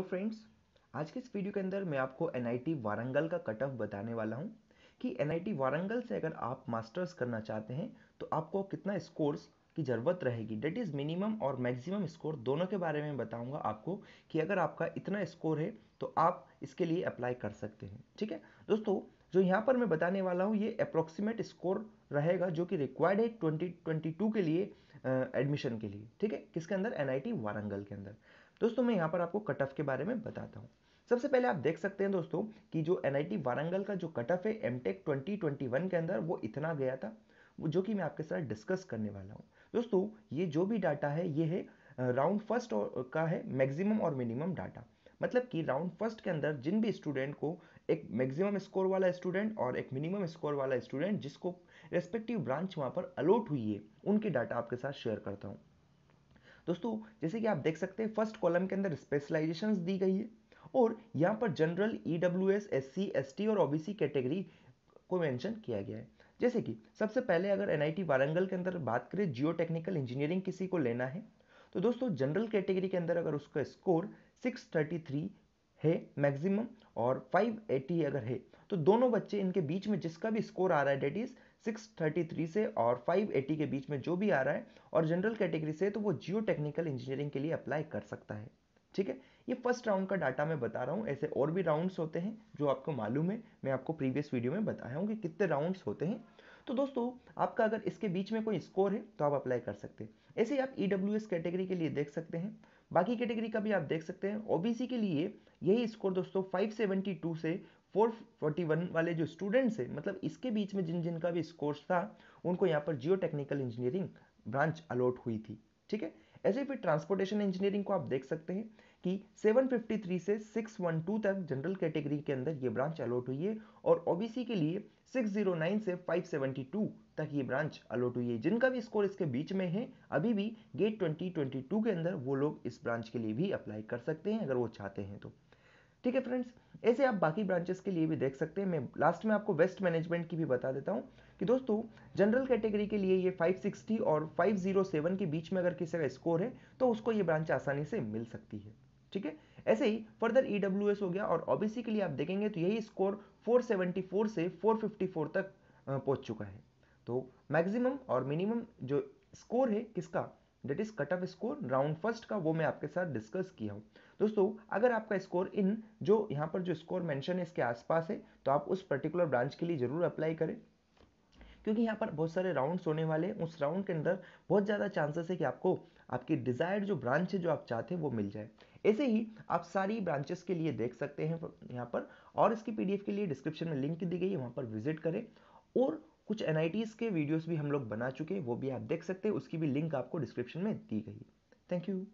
तो फ्रेंड्स आज के इस वीडियो के अंदर मैं आपको एनआईटी वारंगल का कट ऑफ बताने वाला हूँ कि एनआईटी वारंगल से अगर आप मास्टर्स करना चाहते हैं तो आपको कितना स्कोर्स की ज़रूरत रहेगी डेट इज़ मिनिमम और मैक्सिमम स्कोर दोनों के बारे में बताऊंगा आपको कि अगर आपका इतना स्कोर है तो आप इसके लिए अप्लाई कर सकते हैं ठीक है दोस्तों जो यहाँ पर मैं बताने वाला हूँ ये अप्रोक्सीमेट स्कोर रहेगा जो कि रिक्वायर्ड है 2022 के लिए एडमिशन के लिए ठीक है किसके अंदर एनआईटी वारंगल के अंदर दोस्तों मैं यहाँ पर आपको कट ऑफ के बारे में बताता हूँ सबसे पहले आप देख सकते हैं दोस्तों कि जो एन वारंगल का जो कट ऑफ है एम टेक के अंदर वो इतना गया था जो कि मैं आपके साथ डिस्कस करने वाला हूँ दोस्तों ये जो भी डाटा है ये है राउंड फर्स्ट का है मैक्सिमम और मिनिमम डाटा मतलब कि राउंड फर्स्ट के अंदर जिन भी स्टूडेंट को एक मैक्सिमम स्कोर वाला स्टूडेंट और एक मिनिमम स्कोर वाला स्टूडेंट जिसको रेस्पेक्टिव ब्रांच वहाँ पर अलॉट हुई है उनके डाटा आपके साथ शेयर करता हूँ दोस्तों जैसे कि आप देख सकते हैं फर्स्ट कॉलम के अंदर स्पेशलाइजेशन दी गई है और यहाँ पर general E W S S C S T और ओ बी सी कैटेगरी को मैंशन किया गया है जैसे कि सबसे पहले अगर एन आई टी वारंगल के अंदर बात करें जियो टेक्निकल इंजीनियरिंग किसी को लेना है तो दोस्तों जनरल कैटेगरी के अंदर अगर उसका स्कोर 633 है मैक्सिमम और 580 अगर है तो दोनों बच्चे इनके बीच में जिसका भी स्कोर आ रहा है डेट इज़ 633 से और 580 के बीच में जो भी आ रहा है और जनरल कैटेगरी से तो वो जियो टेक्निकल इंजीनियरिंग के लिए अप्लाई कर सकता है ठीक है ये फर्स्ट राउंड का डाटा मैं बता रहा हूँ ऐसे और भी राउंड्स होते हैं जो आपको मालूम है मैं आपको प्रीवियस वीडियो में बताया हूँ कि कितने राउंड्स होते हैं तो दोस्तों आपका अगर इसके बीच में कोई स्कोर है तो आप अप्लाई कर सकते हैं ऐसे ही आप ई e कैटेगरी के लिए देख सकते हैं बाकी कैटेगरी का भी आप देख सकते हैं ओबीसी के लिए यही स्कोर दोस्तों 572 से 441 वाले जो स्टूडेंट्स हैं मतलब इसके बीच में जिन जिन का भी स्कोर्स था उनको यहाँ पर geotechnical engineering branch allot हुई थी ठीक है ऐसे फिर ट्रांसपोर्टेशन इंजीनियरिंग को आप देख सकते हैं कि 753 से 612 तक जनरल कैटेगरी के अंदर ये ब्रांच अलॉट हुई है और ओबीसी के लिए 609 से 572 तक ये ब्रांच अलॉट हुई है जिनका भी स्कोर इसके बीच में है अभी भी गेट 2022 के अंदर वो लोग इस ब्रांच के लिए भी अप्लाई कर सकते हैं अगर वो चाहते हैं तो ठीक है फ्रेंड्स ऐसे आप बाकी ब्रांचेस के लिए भी देख सकते हैं मैं लास्ट में आपको वेस्ट मैनेजमेंट की भी बता देता हूँ कि दोस्तों जनरल कैटेगरी के लिए ये 560 और 507 के बीच में अगर किसी का स्कोर है तो उसको ये ब्रांच आसानी से मिल सकती है ठीक है ऐसे ही फर्दर ई e हो गया और ओबीसी के लिए आप देखेंगे तो यही स्कोर फोर से फोर तक पहुंच चुका है तो मैक्सिमम और मिनिमम जो स्कोर है किसका that is cut off score round first का वो मैं आपके साथ डिस्कस किया हूँ दोस्तों अगर आपका स्कोर इन जो यहाँ पर जो स्कोर मेंशन है इसके आसपास है तो आप उस पर्टिकुलर ब्रांच के लिए जरूर अप्लाई करें क्योंकि यहाँ पर बहुत सारे राउंड्स होने वाले हैं उस राउंड के अंदर बहुत ज़्यादा चांसेस है कि आपको आपकी डिजायर्ड जो ब्रांच है जो आप चाहते हैं वो मिल जाए ऐसे ही आप सारी ब्रांचेस के लिए देख सकते हैं यहाँ पर और इसकी पीडीएफ के लिए डिस्क्रिप्शन में लिंक दी गई है वहाँ पर विजिट करें और कुछ एन के वीडियोस भी हम लोग बना चुके हैं वो भी आप देख सकते हैं उसकी भी लिंक आपको डिस्क्रिप्शन में दी गई थैंक यू